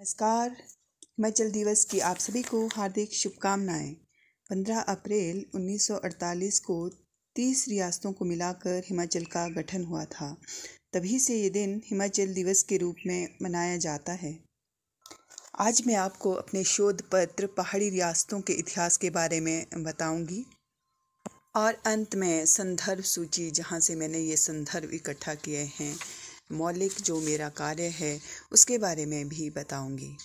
नमस्कार हिमाचल दिवस की आप सभी को हार्दिक शुभकामनाएं 15 अप्रैल 1948 को 30 रियासतों को मिलाकर हिमाचल का गठन हुआ था तभी से ये दिन हिमाचल दिवस के रूप में मनाया जाता है आज मैं आपको अपने शोध पत्र पहाड़ी रियासतों के इतिहास के बारे में बताऊंगी और अंत में संदर्भ सूची जहाँ से मैंने ये संदर्भ इकट्ठा किए हैं मौलिक जो मेरा कार्य है उसके बारे में भी बताऊंगी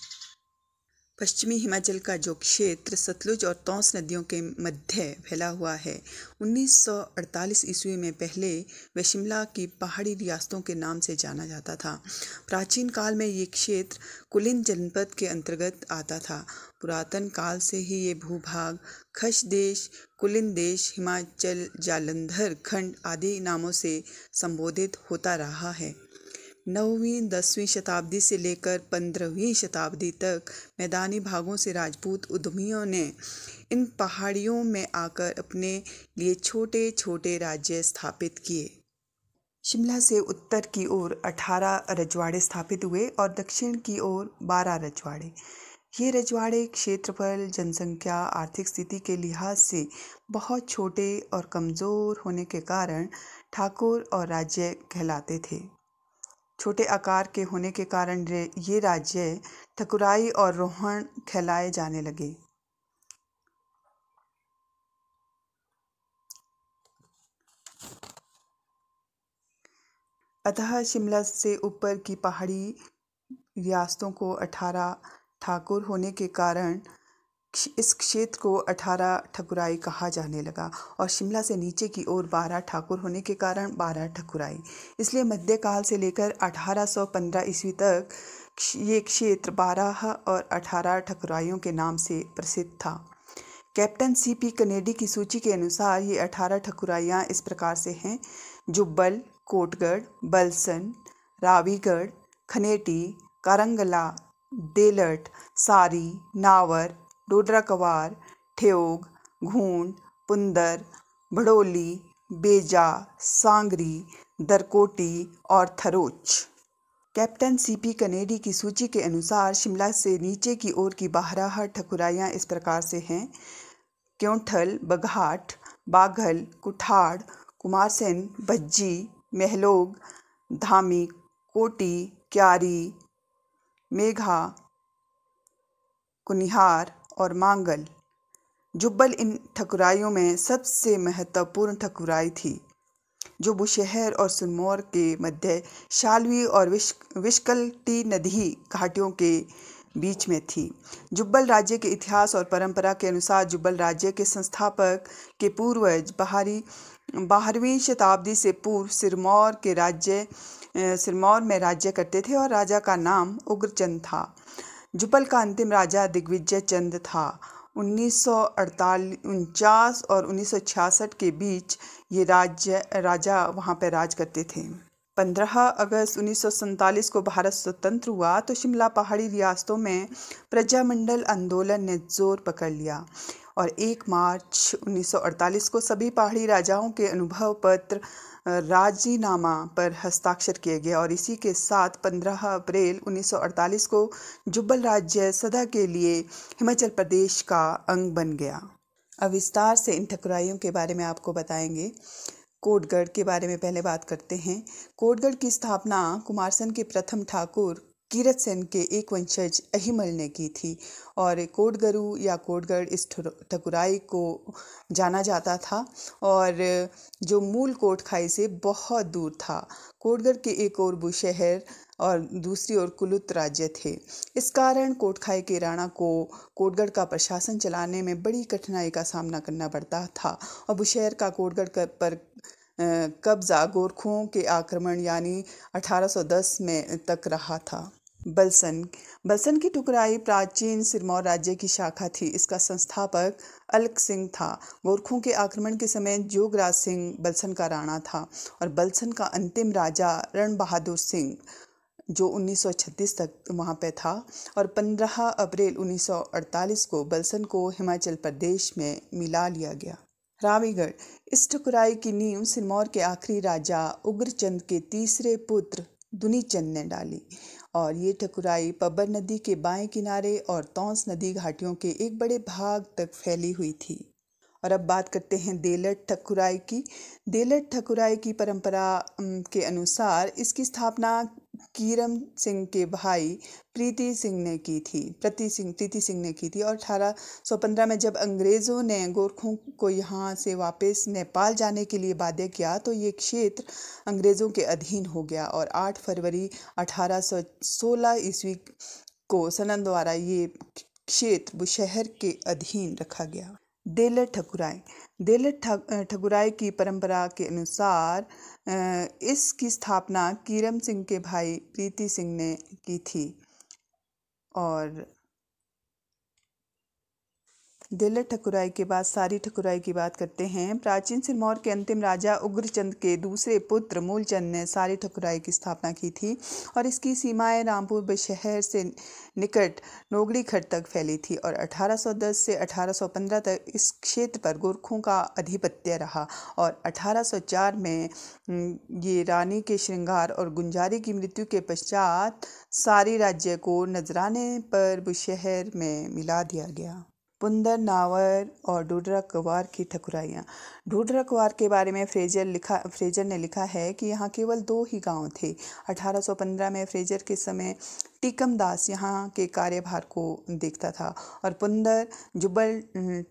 पश्चिमी हिमाचल का जो क्षेत्र सतलुज और तौस नदियों के मध्य फैला हुआ है 1948 ईस्वी में पहले व शिमला की पहाड़ी रियासतों के नाम से जाना जाता था प्राचीन काल में ये क्षेत्र कुलिन जनपद के अंतर्गत आता था पुरातन काल से ही ये भूभाग खश देश कुलिन देश हिमाचल जालंधर खंड आदि नामों से संबोधित होता रहा है नौवीं दसवीं शताब्दी से लेकर पंद्रहवीं शताब्दी तक मैदानी भागों से राजपूत उद्यमियों ने इन पहाड़ियों में आकर अपने लिए छोटे छोटे राज्य स्थापित किए शिमला से उत्तर की ओर 18 रजवाड़े स्थापित हुए और दक्षिण की ओर 12 रजवाड़े ये रजवाड़े क्षेत्रफल जनसंख्या आर्थिक स्थिति के लिहाज से बहुत छोटे और कमज़ोर होने के कारण ठाकुर और राज्य कहलाते थे छोटे आकार के होने के कारण ये राज्य ठकुराई और रोहण कहलाए जाने लगे अतः शिमला से ऊपर की पहाड़ी रियासतों को अठारह ठाकुर होने के कारण इस क्षेत्र को अठारह ठकुराई कहा जाने लगा और शिमला से नीचे की ओर बारह ठाकुर होने के कारण बारह ठकुराई इसलिए मध्यकाल से लेकर अठारह सौ पंद्रह ईस्वी तक ये क्षेत्र बारह और अठारह ठकुराइयों के नाम से प्रसिद्ध था कैप्टन सी पी कनेडी की सूची के अनुसार ये अठारह ठकुराइयाँ इस प्रकार से हैं जुब्बल कोटगढ़ बलसन रावीगढ़ खनेटी करंगला देलट सारी नावर डोडरा कवार ठेोग घूंड पुंदर भड़ोली बेजा सांगरी दरकोटी और थरोच कैप्टन सीपी कनेडी की सूची के अनुसार शिमला से नीचे की ओर की बाहराहट ठकुराइयाँ इस प्रकार से हैं क्योंठल बघाट बाघल कुठाड़ कुमारसेन भज्जी महलोग धामी कोटी क्यारी मेघा कुनिहार और मांगल जुब्बल इन ठकुराइयों में सबसे महत्वपूर्ण ठकुराई थी जो बुशहर और सुनमोर के मध्य शालवी और विश विश्कल्टी नदी घाटियों के बीच में थी जुब्बल राज्य के इतिहास और परंपरा के अनुसार जुब्बल राज्य के संस्थापक के पूर्वज बाहरी बारहवीं शताब्दी से पूर्व सिरमौर के राज्य सिरमौर में राज्य करते थे और राजा का नाम उग्रचंद था जुपल का अंतिम राजा दिग्विजय चंद था उन्नीस सौ और 1966 के बीच ये राज्य राजा वहाँ पर राज करते थे 15 अगस्त उन्नीस को भारत स्वतंत्र हुआ तो शिमला पहाड़ी रियासतों में प्रजामंडल आंदोलन ने जोर पकड़ लिया और 1 मार्च 1948 को सभी पहाड़ी राजाओं के अनुभव पत्र राजीनामा पर हस्ताक्षर किए गए और इसी के साथ 15 अप्रैल 1948 को जुब्बल राज्य सदा के लिए हिमाचल प्रदेश का अंग बन गया अब विस्तार से इन ठकुराइयों के बारे में आपको बताएंगे कोटगढ़ के बारे में पहले बात करते हैं कोटगढ़ की स्थापना कुमारसन के प्रथम ठाकुर कीरत सेन के एक वंशज अहिमल ने की थी और कोटगरु या कोटगढ़ इस ठकुराई को जाना जाता था और जो मूल कोटखाई से बहुत दूर था कोटगढ़ के एक और बुशहर और दूसरी ओर कुलुत राज्य थे इस कारण कोटखाई के राणा को कोटगढ़ का प्रशासन चलाने में बड़ी कठिनाई का सामना करना पड़ता था और बुशहर का कोटगढ़ पर कब्जा गोरखों के आक्रमण यानी 1810 में तक रहा था बलसन बलसन की टुकराई प्राचीन सिरमौर राज्य की शाखा थी इसका संस्थापक अलक सिंह था गोरखों के आक्रमण के समय जोगराज सिंह बलसन का राणा था और बलसन का अंतिम राजा रण बहादुर सिंह जो 1936 तक वहाँ पे था और 15 अप्रैल 1948 को बलसन को हिमाचल प्रदेश में मिला लिया गया रावीगढ़ इस ठुकराई की नींव सिरमौर के आखिरी राजा उग्रचंद के तीसरे पुत्र दुनीचंद ने डाली और ये ठकुराई पब्बर नदी के बाएं किनारे और तौंस नदी घाटियों के एक बड़े भाग तक फैली हुई थी और अब बात करते हैं देलट ठकुराई की देलट ठकुराई की परंपरा के अनुसार इसकी स्थापना कीरम सिंह के भाई प्रीति सिंह ने की थी प्रति सिंह प्रीति सिंह ने की थी और 1815 में जब अंग्रेज़ों ने गोरखों को यहाँ से वापस नेपाल जाने के लिए बाध्य किया तो ये क्षेत्र अंग्रेज़ों के अधीन हो गया और 8 फरवरी 1816 ईस्वी को सनन द्वारा ये क्षेत्र बुशहर के अधीन रखा गया देलर ठकुराय देलर ठकुराए की परंपरा के अनुसार इसकी स्थापना कीरम सिंह के भाई प्रीति सिंह ने की थी और दिल्ल ठकुराई के बाद सारी ठकुराई की बात करते हैं प्राचीन सिरमौर के अंतिम राजा उग्रचंद के दूसरे पुत्र मूलचंद ने सारी ठकुराई की स्थापना की थी और इसकी सीमाएं रामपुर शहर से निकट नोगड़ी तक फैली थी और 1810 से 1815 तक इस क्षेत्र पर गोरखों का आधिपत्य रहा और 1804 में ये रानी के श्रृंगार और गुंजारी की मृत्यु के पश्चात सारी राज्य को नजराने पर बुशहर में मिला दिया गया पुंदर नावर और डूडरा कुवार की ठकुराइयाँ डूडरा कुवार के बारे में फ्रेजर लिखा फ्रेजर ने लिखा है कि यहाँ केवल दो ही गांव थे 1815 में फ्रेजर के समय टीकम दास यहाँ के कार्यभार को देखता था और पुंदर जुबल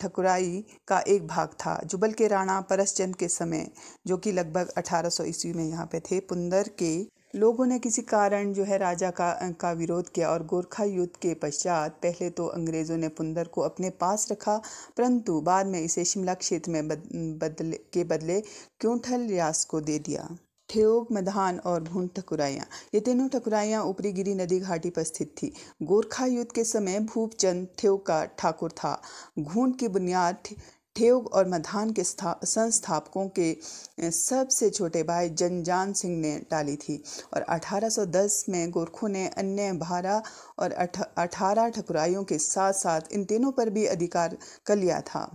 ठकुराई का एक भाग था जुबल के राणा परसचंद के समय जो कि लगभग 1800 ईस्वी में यहाँ पे थे पुंदर के लोगों ने किसी कारण जो है राजा का का विरोध किया और गोरखा युद्ध के पश्चात पहले तो अंग्रेज़ों ने पुंदर को अपने पास रखा परंतु बाद में इसे शिमला क्षेत्र में बद, बदले के बदले क्योंठल रियास को दे दिया ठेोग मधान और भून ठकुराइयाँ ये तीनों ठकुराइयाँ ऊपरी गिरी नदी घाटी पर स्थित थी गोरखा युद्ध के समय भूपचंद ठेयोग का ठाकुर था घूंट की बुनियाद ठेग और मधान के संस्थापकों के सबसे छोटे भाई जनजान सिंह ने डाली थी और 1810 में गोरखों ने अन्य बारह और अठारह ठकुराइयों के साथ साथ इन तीनों पर भी अधिकार कर लिया था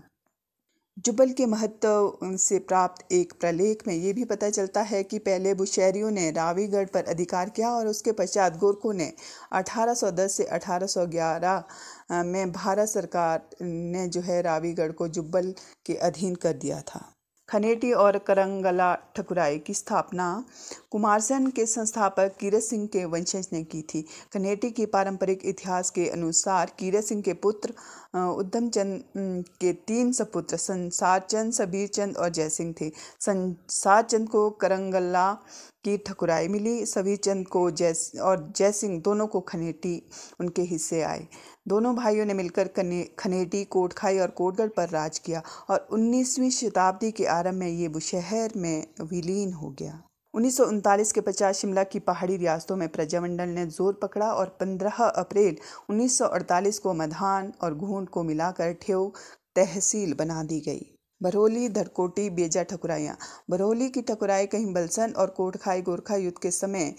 जुबल के महत्व से प्राप्त एक प्रलेख में ये भी पता चलता है कि पहले बुशहरियों ने रावीगढ़ पर अधिकार किया और उसके पश्चात गोरखों ने 1810 से 1811 में भारत सरकार ने जो है रावीगढ़ को जुब्बल के अधीन कर दिया था खनेटी और करंगला ठकुराई की स्थापना कुमारसैन के संस्थापक कीरत सिंह के वंशज ने की थी खनेटी की पारंपरिक इतिहास के अनुसार कीरत सिंह के पुत्र उद्धम चंद के तीन सपुत्र संसार चंद सबीर चंद और जयसिंह थे संसार चंद को करंगला की ठकुराई मिली चंद को जय और जय सिंह दोनों को खनेटी उनके हिस्से आए दोनों भाइयों ने मिलकर खनेटी कोटखाई और कोटगढ़ पर राज किया और 19वीं शताब्दी के आरंभ में ये बुशहर में विलीन हो गया उन्नीस के पचास शिमला की पहाड़ी रियासतों में प्रजामंडल ने जोर पकड़ा और 15 अप्रैल 1948 को मधान और घूंट को मिलाकर ठेव तहसील बना दी गई बरहोली धरकोटी बेजा ठकुराइयाँ बरहोली की ठकुराई कहीं बलसन और कोटखाई गोरखा युद्ध के समय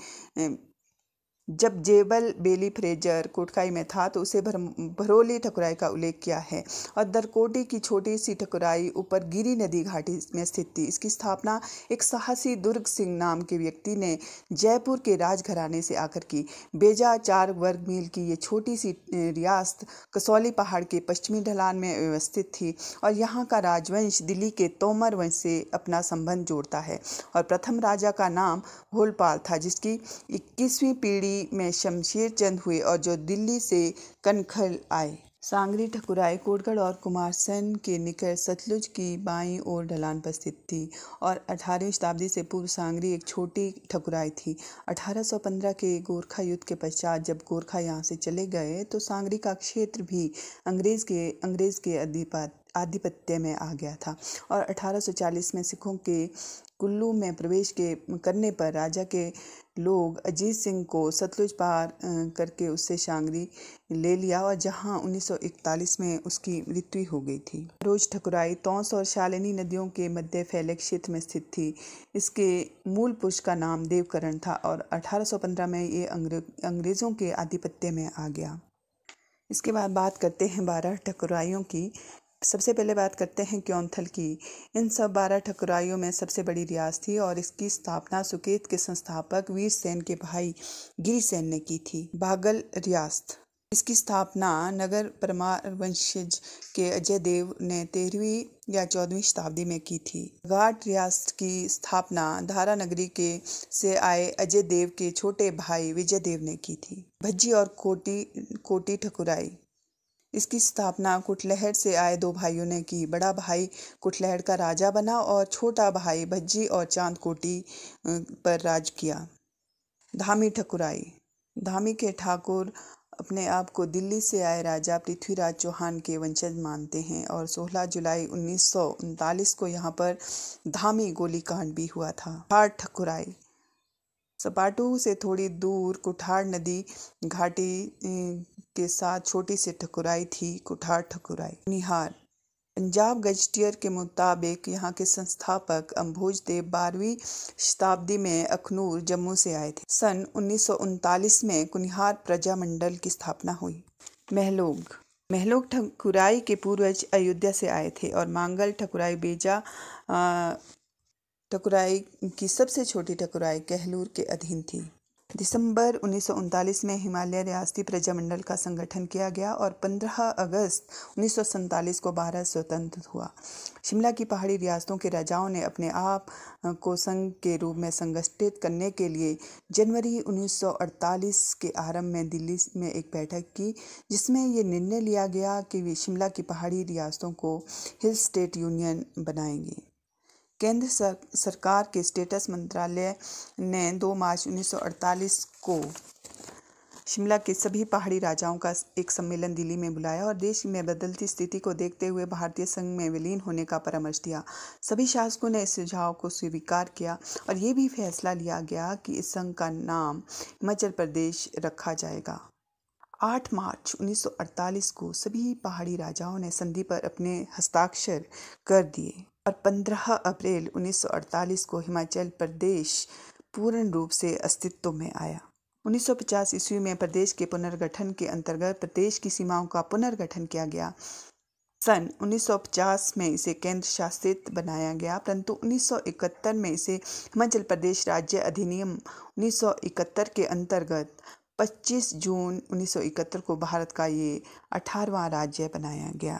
जब जेबल बेली फ्रेजर कोटखाई में था तो उसे भर, भरोली ठकुराई का उल्लेख किया है और दरकोटी की छोटी सी ठकुराई ऊपर गिरी नदी घाटी में स्थित थी इसकी स्थापना एक साहसी दुर्ग सिंह नाम के व्यक्ति ने जयपुर के राजघराने से आकर की बेजा चार वर्ग मील की ये छोटी सी रियासत कसौली पहाड़ के पश्चिमी ढलान में व्यवस्थित थी और यहाँ का राजवंश दिल्ली के तोमर वंश से अपना संबंध जोड़ता है और प्रथम राजा का नाम होलपाल था जिसकी इक्कीसवीं पीढ़ी दिल्ली में शमशेर चंद हुए और जो दिल्ली से कनखल आए सांगरी ठकुराए कोटगढ़ और कुमार सेन के निकट सतलुज की बाई ओर ढलान पर स्थित थी और अठारहवीं शताब्दी से पूर्व सांगरी एक छोटी ठकुराई थी 1815 के गोरखा युद्ध के पश्चात जब गोरखा यहाँ से चले गए तो सांगरी का क्षेत्र भी अंग्रेज के अंग्रेज के अधिपत आधिपत्य में आ गया था और 1840 में सिखों के कुल्लू में प्रवेश के करने पर राजा के लोग अजीत सिंह को सतलुज पार करके उससे शांगरी ले लिया और जहां 1941 में उसकी मृत्यु हो गई थी रोज ठकुराई तौंस और शालिनी नदियों के मध्य फैले क्षेत्र में स्थित थी इसके मूल पुरुष का नाम देवकरण था और 1815 में ये अंग्रे, अंग्रेज़ों के आधिपत्य में आ गया इसके बाद बात करते हैं बारह ठकुराइयों की सबसे पहले बात करते हैं क्योंथल की इन सब बारह ठकुराइयों में सबसे बड़ी रियाज थी और इसकी स्थापना सुकेत के संस्थापक वीर सेन के भाई गिरिसेन ने की थी बागल रियास्त इसकी स्थापना नगर परमार वंशज के अजय देव ने तेरहवीं या चौदहवीं शताब्दी में की थी घाट रियासत की स्थापना धारा नगरी के से आए अजय देव के छोटे भाई विजय देव ने की थी भज्जी और कोटी कोटी ठकुराई इसकी स्थापना कुटलहर से आए दो भाइयों ने की बड़ा भाई कुटलहर का राजा बना और छोटा भाई भज्जी और चांद कोटी पर राज किया धामी ठकुराई धामी के ठाकुर अपने आप को दिल्ली से आए राजा पृथ्वीराज चौहान के वंशज मानते हैं और 16 जुलाई उन्नीस को यहाँ पर धामी गोलीकांड भी हुआ था हाट ठकुराई सपाटू से थोड़ी दूर कुठार नदी घाटी के साथ छोटी सी ठकुराई थी कुठार ठकुराई निहार पंजाब गजटियर के मुताबिक यहाँ के संस्थापक अम्भोज देव बारहवीं शताब्दी में अखनूर जम्मू से आए थे सन उन्नीस में कुनिहार प्रजा मंडल की स्थापना हुई महलोग महलोग ठकुराई के पूर्वज अयोध्या से आए थे और मांगल ठकुराई बेजा ठकुराई की सबसे छोटी ठकुराई कहलूर के अधीन थी दिसंबर उन्नीस में हिमालय रियासती प्रजामंडल का संगठन किया गया और 15 अगस्त उन्नीस को भारत स्वतंत्र हुआ शिमला की पहाड़ी रियासतों के राजाओं ने अपने आप को संघ के रूप में संगठित करने के लिए जनवरी 1948 के आरंभ में दिल्ली में एक बैठक की जिसमें ये निर्णय लिया गया कि वे शिमला की पहाड़ी रियासतों को हिल स्टेट यूनियन बनाएंगी केंद्र सरकार के स्टेटस मंत्रालय ने 2 मार्च 1948 को शिमला के सभी पहाड़ी राजाओं का एक सम्मेलन दिल्ली में बुलाया और देश में बदलती स्थिति को देखते हुए भारतीय संघ में विलीन होने का परामर्श दिया सभी शासकों ने इस सुझाव को स्वीकार किया और ये भी फैसला लिया गया कि इस संघ का नाम हिमाचल प्रदेश रखा जाएगा 8 मार्च 1948 को सभी पहाड़ी राजाओं ने संधि पर अपने हस्ताक्षर कर दिए और 15 अप्रैल 1948 को हिमाचल प्रदेश पूर्ण रूप से अस्तित्व में आया 1950 ईस्वी में प्रदेश के पुनर्गठन के अंतर्गत प्रदेश की सीमाओं का पुनर्गठन किया गया सन 1950 में इसे केंद्र शासित बनाया गया परंतु 1971 में इसे हिमाचल प्रदेश राज्य अधिनियम 1971 के अंतर्गत 25 जून 1971 को भारत का ये 18वां राज्य बनाया गया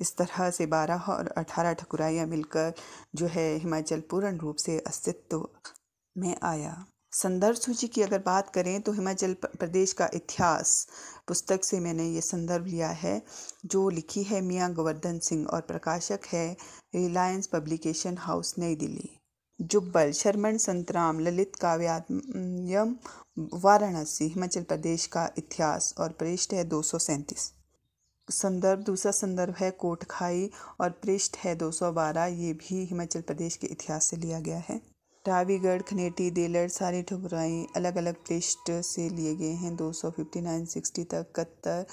इस तरह से 12 और 18 ठकुराइयाँ मिलकर जो है हिमाचल पूर्ण रूप से अस्तित्व में आया संदर्भ सूची की अगर बात करें तो हिमाचल प्रदेश का इतिहास पुस्तक से मैंने ये संदर्भ लिया है जो लिखी है मियां गोवर्धन सिंह और प्रकाशक है रिलायंस पब्लिकेशन हाउस नई दिल्ली जुब्बल शर्मन संतराम ललित काव्यात्म वाराणसी हिमाचल प्रदेश का इतिहास और पृष्ठ है दो संदर्भ दूसरा संदर्भ है कोटखाई और पृष्ठ है 212 ये भी हिमाचल प्रदेश के इतिहास से लिया गया है रावीगढ़ खनेटी देलर सारी ठुबराई अलग अलग पृष्ठ से लिए गए हैं 259 60 तक कत्तर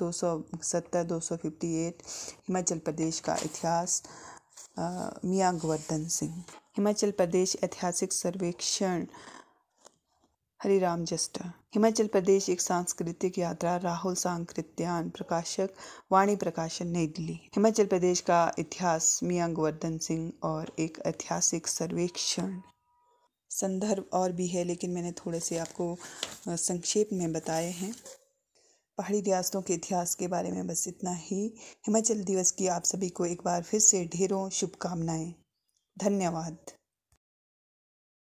दो सौ हिमाचल प्रदेश का इतिहास मियाँ गोवर्धन सिंह हिमाचल प्रदेश ऐतिहासिक सर्वेक्षण हरिराम जस्टर हिमाचल प्रदेश एक सांस्कृतिक यात्रा राहुल सांकृत्यान प्रकाशक वाणी प्रकाशन नई दिल्ली हिमाचल प्रदेश का इतिहास मियाँ गोवर्धन सिंह और एक ऐतिहासिक सर्वेक्षण संदर्भ और भी है लेकिन मैंने थोड़े से आपको संक्षेप में बताए हैं पहाड़ी रियासतों के इतिहास के बारे में बस इतना ही हिमाचल दिवस की आप सभी को एक बार फिर से ढेरों शुभकामनाएं धन्यवाद